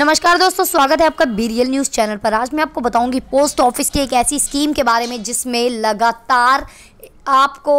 नमस्कार दोस्तों स्वागत है आपका बीरियल न्यूज़ चैनल पर आज मैं आपको बताऊंगी पोस्ट ऑफिस की एक ऐसी स्कीम के बारे में जिसमें लगातार आपको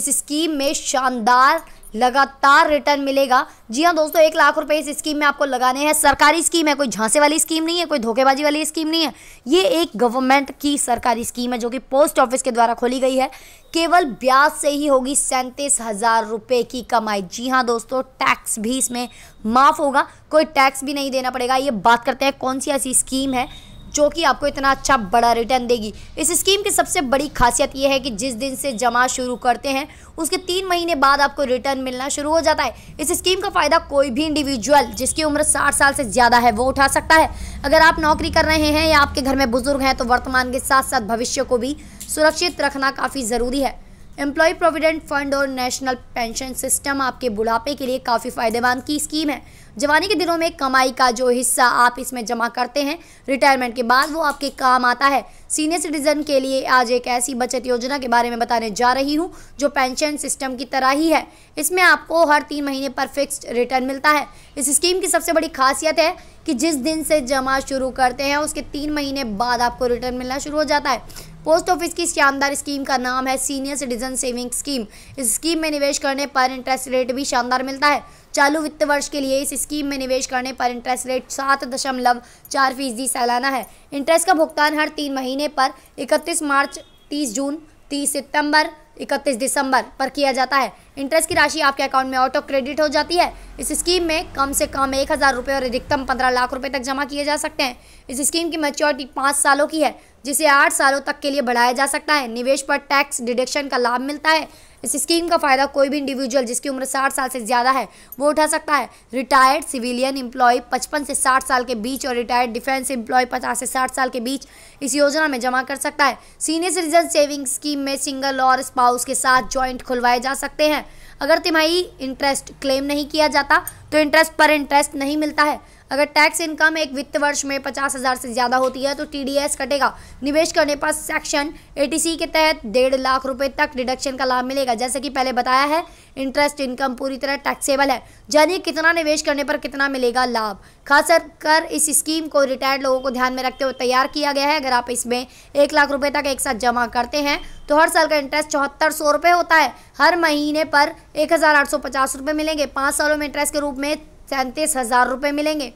इस स्कीम में शानदार लगातार रिटर्न मिलेगा जी हाँ दोस्तों एक लाख रुपए इस स्कीम में आपको लगाने हैं सरकारी स्कीम है कोई झांसे वाली स्कीम नहीं है कोई धोखेबाजी वाली स्कीम नहीं है ये एक गवर्नमेंट की सरकारी स्कीम है जो कि पोस्ट ऑफिस के द्वारा खोली गई है केवल ब्याज से ही होगी सैंतीस हज़ार रुपये की कमाई जी हाँ दोस्तों टैक्स भी इसमें माफ़ होगा कोई टैक्स भी नहीं देना पड़ेगा ये बात करते हैं कौन सी ऐसी स्कीम है जो कि आपको इतना अच्छा बड़ा रिटर्न देगी इस स्कीम की सबसे बड़ी खासियत यह है कि जिस दिन से जमा शुरू करते हैं उसके तीन महीने बाद आपको रिटर्न मिलना शुरू हो जाता है इस स्कीम का फ़ायदा कोई भी इंडिविजुअल जिसकी उम्र साठ साल से ज़्यादा है वो उठा सकता है अगर आप नौकरी कर रहे हैं या आपके घर में बुजुर्ग हैं तो वर्तमान के साथ साथ भविष्य को भी सुरक्षित रखना काफ़ी ज़रूरी है एम्प्लॉय प्रोविडेंट फंड और नेशनल पेंशन सिस्टम आपके बुढ़ापे के लिए काफ़ी फ़ायदेमंद की स्कीम है जवानी के दिनों में कमाई का जो हिस्सा आप इसमें जमा करते हैं रिटायरमेंट के बाद वो आपके काम आता है सीनियर सिटीजन के लिए आज एक ऐसी बचत योजना के बारे में बताने जा रही हूँ जो पेंशन सिस्टम की तरह ही है इसमें आपको हर तीन महीने पर फिक्स्ड रिटर्न मिलता है इस स्कीम की सबसे बड़ी खासियत है कि जिस दिन से जमा शुरू करते हैं उसके तीन महीने बाद आपको रिटर्न मिलना शुरू हो जाता है पोस्ट ऑफिस की शानदार स्कीम का नाम है सीनियर सिटीजन सेविंग स्कीम इस स्कीम में निवेश करने पर इंटरेस्ट रेट भी शानदार मिलता है चालू वित्त वर्ष के लिए इस स्कीम में निवेश करने पर इंटरेस्ट रेट सात दशमलव चार फीसदी सालाना है इंटरेस्ट का भुगतान हर तीन महीने पर इकतीस मार्च तीस जून तीस सितंबर इकतीस दिसंबर पर किया जाता है इंटरेस्ट की राशि आपके अकाउंट में ऑटो क्रेडिट हो जाती है इस स्कीम में कम से कम एक हज़ार रुपये और अधिकतम पंद्रह लाख रुपए तक जमा किए जा सकते हैं इस स्कीम की मेच्योरिटी पाँच सालों की है जिसे आठ सालों तक के लिए बढ़ाया जा सकता है निवेश पर टैक्स डिडक्शन का लाभ मिलता है इस स्कीम का फायदा कोई भी इंडिविजुअल जिसकी उम्र 60 साल से ज़्यादा है वो उठा सकता है रिटायर्ड सिविलियन इम्प्लॉय 55 से 60 साल के बीच और रिटायर्ड डिफेंस एम्प्लॉय 50 से 60 साल के बीच इस योजना में जमा कर सकता है सीनियर सिटीजन सेविंग स्कीम में सिंगल और स्पा स्पाउस के साथ ज्वाइंट खुलवाए जा सकते हैं अगर तिमाही इंटरेस्ट क्लेम नहीं किया जाता तो इंटरेस्ट पर इंटरेस्ट नहीं मिलता है अगर टैक्स इनकम एक वित्त वर्ष में पचास हज़ार से ज़्यादा होती है तो टीडीएस कटेगा निवेश करने पर सेक्शन एटीसी के तहत डेढ़ लाख रुपए तक डिडक्शन का लाभ मिलेगा जैसे कि पहले बताया है इंटरेस्ट इनकम पूरी तरह टैक्सेबल है यानी कितना निवेश करने पर कितना मिलेगा लाभ खासकर कर इस स्कीम को रिटायर्ड लोगों को ध्यान में रखते हुए तैयार किया गया है अगर आप इसमें एक लाख रुपए तक एक साथ जमा करते हैं तो हर साल का इंटरेस्ट चौहत्तर सौ रुपये होता है हर महीने पर एक हज़ार आठ सौ पचास रुपये मिलेंगे पाँच सालों में इंटरेस्ट के रूप में सैंतीस हज़ार रुपये मिलेंगे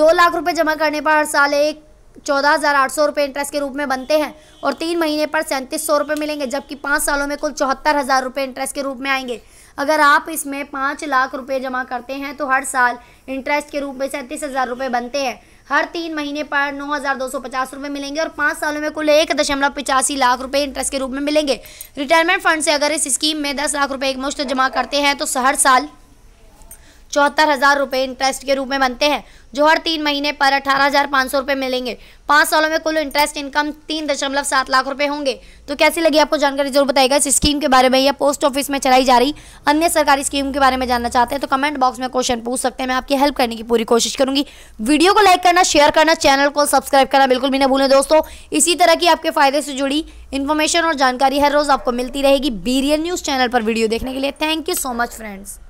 दो लाख रुपये जमा करने पर हर साल एक चौदह हज़ार आठ सौ रुपये इंटरेस्ट के रूप में बनते हैं और तीन महीने पर सैंतीस सौ रुपये मिलेंगे जबकि पाँच सालों में कुल चौहत्तर हज़ार रुपये इंटरेस्ट के रूप में आएंगे अगर आप इसमें पाँच लाख रुपये जमा करते हैं तो हर साल इंटरेस्ट के रूप में सैंतीस हज़ार रुपये बनते हैं हर तीन महीने पर नौ हज़ार दो सौ पचास रुपये मिलेंगे और पाँच सालों में कुल एक दशमलव पचासी लाख रुपए इंटरेस्ट के रूप में मिलेंगे रिटायरमेंट फंड से अगर इस स्कीम में दस लाख रुपए एक मुश्त जमा करते हैं तो हर साल चौहत्तर हज़ार रुपये इंटरेस्ट के रूप में बनते हैं जो हर तीन महीने पर अठारह हज़ार पाँच सौ रुपये मिलेंगे पाँच सालों में कुल इंटरेस्ट इनकम तीन दशमलव सात लाख रुपये होंगे तो कैसी लगी आपको जानकारी जरूर बताएगा इस स्कीम के बारे में या पोस्ट ऑफिस में चलाई जा रही अन्य सरकारी स्कीम के बारे में जानना चाहते हैं तो कमेंट बॉक्स में क्वेश्चन पूछ सकते हैं मैं आपकी हेल्प करने की पूरी कोशिश करूंगी वीडियो को लाइक करना शेयर करना चैनल को सब्सक्राइब करना बिल्कुल भी ना भूलें दोस्तों इसी तरह की आपके फायदे से जुड़ी इन्फॉर्मेशन और जानकारी हर रोज़ आपको मिलती रहेगी बीरियल न्यूज़ चैनल पर वीडियो देखने के लिए thank you so much friends